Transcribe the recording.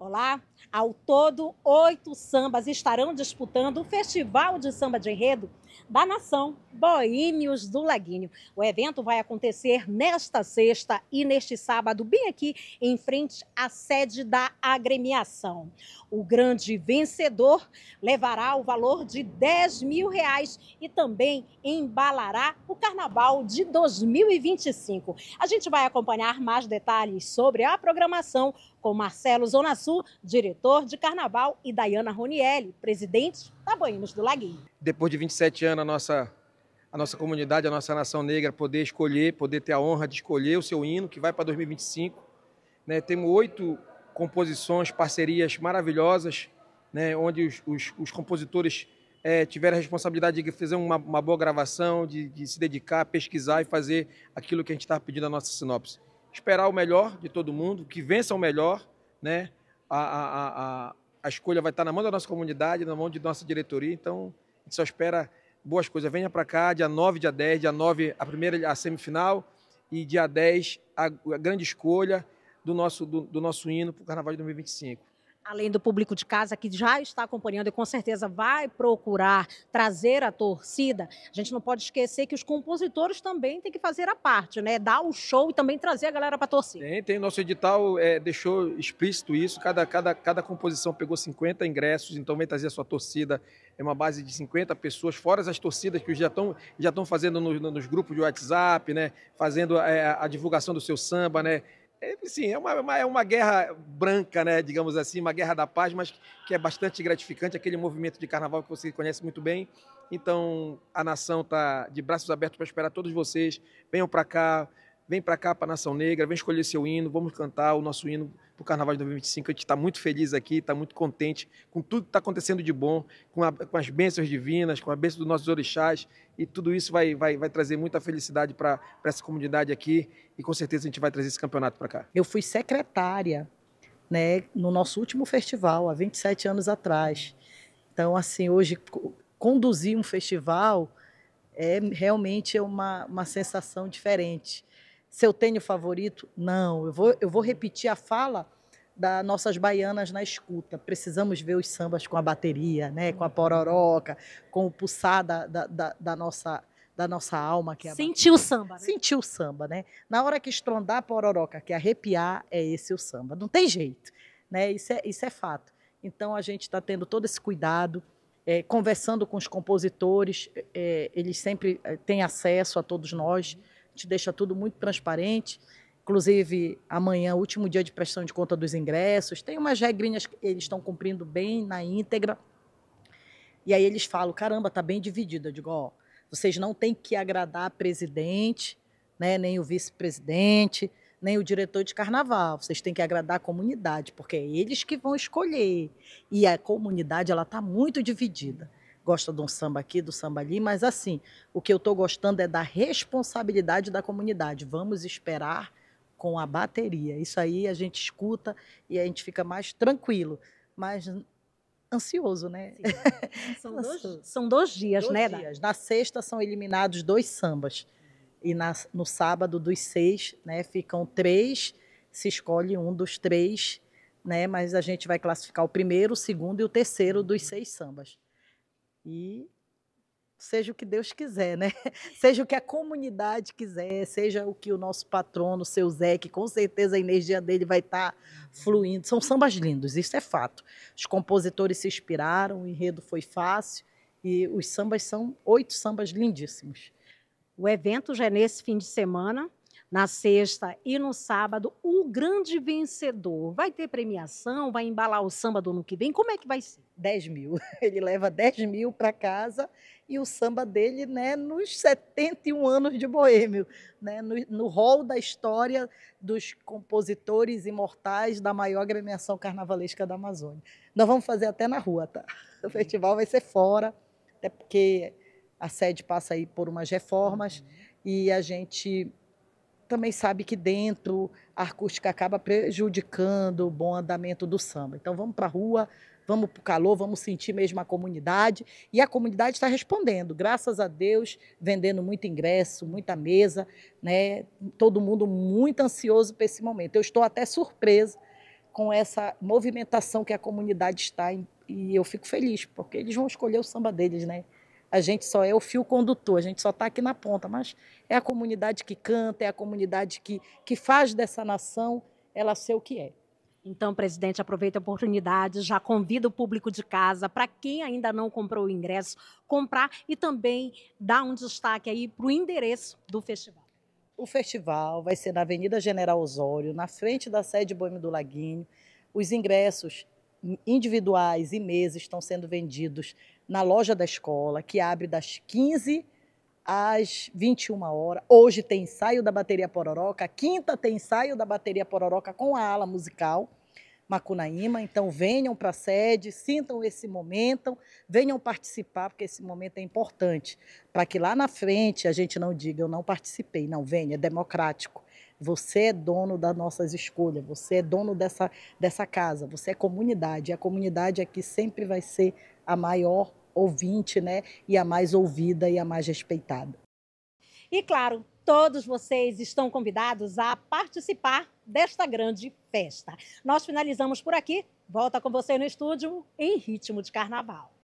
Olá! Ao todo, oito sambas estarão disputando o Festival de Samba de Enredo da Nação Boêmios do Laguinho. O evento vai acontecer nesta sexta e neste sábado, bem aqui em frente à sede da agremiação. O grande vencedor levará o valor de 10 mil reais e também embalará Carnaval de 2025. A gente vai acompanhar mais detalhes sobre a programação com Marcelo Zonassu, diretor de Carnaval, e Dayana Ronielli, presidente da Banhos do Laguinho. Depois de 27 anos, a nossa, a nossa comunidade, a nossa nação negra, poder escolher, poder ter a honra de escolher o seu hino, que vai para 2025. Né? Temos oito composições, parcerias maravilhosas, né? onde os, os, os compositores é, tiveram a responsabilidade de fazer uma, uma boa gravação, de, de, se dedicar, pesquisar e fazer aquilo que a gente estava pedindo na nossa sinopse. Esperar o melhor de todo mundo, que vença o melhor, né? A, a, a, a escolha vai estar na mão da nossa comunidade, na mão de nossa diretoria, então a gente só espera boas coisas. Venha para cá, dia 9, dia 10, dia 9 a primeira a semifinal e dia 10 a, a grande escolha do nosso, do, do nosso hino para o Carnaval de 2025 além do público de casa que já está acompanhando e com certeza vai procurar trazer a torcida, a gente não pode esquecer que os compositores também têm que fazer a parte, né? Dar o show e também trazer a galera para torcer. Tem, tem. Nosso edital é, deixou explícito isso. Cada, cada, cada composição pegou 50 ingressos, então vem trazer a sua torcida. É uma base de 50 pessoas, fora as torcidas que já estão já estão fazendo no, nos grupos de WhatsApp, né? Fazendo é, a divulgação do seu samba, né? é, sim, é, é uma, é uma guerra branca, né, digamos assim, uma guerra da paz, mas que é bastante gratificante, aquele movimento de carnaval que você conhece muito bem. Então, a nação está de braços abertos para esperar todos vocês. Venham para cá, vem para cá para a Nação Negra, vem escolher seu hino, vamos cantar o nosso hino para o Carnaval de 2025. A gente está muito feliz aqui, está muito contente com tudo que está acontecendo de bom, com, a, com, as bênçãos divinas, com a bênção dos nossos orixás. E tudo isso vai, vai, vai trazer muita felicidade para essa comunidade aqui. E com certeza a gente vai trazer esse campeonato para cá. Eu fui secretária né, no nosso último festival, há 27 anos atrás. Então, assim, hoje conduzir um festival é realmente é uma, uma sensação diferente. Se eu tenho favorito, não. Eu vou, eu vou repetir a fala das nossas baianas na escuta. Precisamos ver os sambas com a bateria, né? com a uhum. pororoca, com o pulsar da, da, da, da nossa da nossa alma que é sentiu o samba né? sentiu o samba né na hora que estrondar a pororoca que arrepiar é esse o samba não tem jeito né isso é isso é fato então a gente está tendo todo esse cuidado é, conversando com os compositores é, é eles sempre é, têm acesso a todos nós uhum. a gente deixa tudo muito transparente Inclusive, amanhã, último dia de prestação de conta dos ingressos, tem umas regrinhas que eles estão cumprindo bem na íntegra. E aí eles falam: caramba, tá bem dividido. Eu digo: ó, vocês não têm que agradar a presidente, né, nem o vice-presidente, nem o diretor de carnaval. Vocês têm que agradar a comunidade, porque é eles que vão escolher. E a comunidade, ela tá muito dividida gosta de um samba aqui, do samba ali, mas assim, o que eu estou gostando é da responsabilidade da comunidade. Vamos esperar com a bateria. Isso aí a gente escuta e a gente fica mais tranquilo, mas ansioso, né? né? Então, são dois, são dois dias, dois né? Dias. Na sexta são eliminados dois sambas. Uhum. E na, no sábado dos seis, né, ficam três, se escolhe um dos três, né, mas a gente vai classificar o primeiro, o segundo e o terceiro dos uhum. seis sambas. E seja o que Deus quiser, né? Seja o que a comunidade quiser, seja o que o nosso patrono, seu Zé, que com certeza a energia dele vai estar tá fluindo. São sambas lindos, isso é fato. Os compositores se inspiraram, o enredo foi fácil e os sambas são oito sambas lindíssimos. O evento já é nesse fim de semana, na sexta e no sábado, o grande vencedor. Vai ter premiação? Vai embalar o samba do ano que vem? Como é que vai ser? 10 mil. Ele leva 10 mil para casa e o samba dele, né, nos 71 anos de Boêmio, né, no, rol hall da história dos compositores imortais da maior agremiação carnavalesca da Amazônia. Nós vamos fazer até na rua, tá? O festival vai ser fora, até porque a sede passa aí por umas reformas uhum. e a gente também sabe que dentro a acústica acaba prejudicando o bom andamento do samba. Então vamos para a rua, vamos para o calor, vamos sentir mesmo a comunidade. E a comunidade está respondendo, graças a Deus, vendendo muito ingresso, muita mesa, né? todo mundo muito ansioso para esse momento. Eu estou até surpresa com essa movimentação que a comunidade está em, e eu fico feliz, porque eles vão escolher o samba deles, né? A gente só é o fio condutor, a gente só está aqui na ponta, mas é a comunidade que canta, é a comunidade que, que faz dessa nação ela ser o que é. Então, presidente, aproveita a oportunidade, já convida o público de casa, para quem ainda não comprou o ingresso, comprar e também dar um destaque aí para o endereço do festival. O festival vai ser na Avenida General Osório, na frente da sede Boêmio do Laguinho. Os ingressos individuais e meses estão sendo vendidos na loja da escola, que abre das 15 às 21 horas. Hoje tem ensaio da bateria Pororoca, quinta tem ensaio da bateria Pororoca com a ala musical. Macunaíma. Então, venham para a sede, sintam esse momento, venham participar, porque esse momento é importante, para que lá na frente a gente não diga eu não participei. Não, venha, é democrático. Você é dono das nossas escolhas, você é dono dessa, dessa casa, você é comunidade. E a comunidade aqui sempre vai ser a maior ouvinte, né? E a mais ouvida e a mais respeitada. E claro, todos vocês estão convidados a participar desta grande festa. Nós finalizamos por aqui. Volta com você no estúdio em ritmo de carnaval.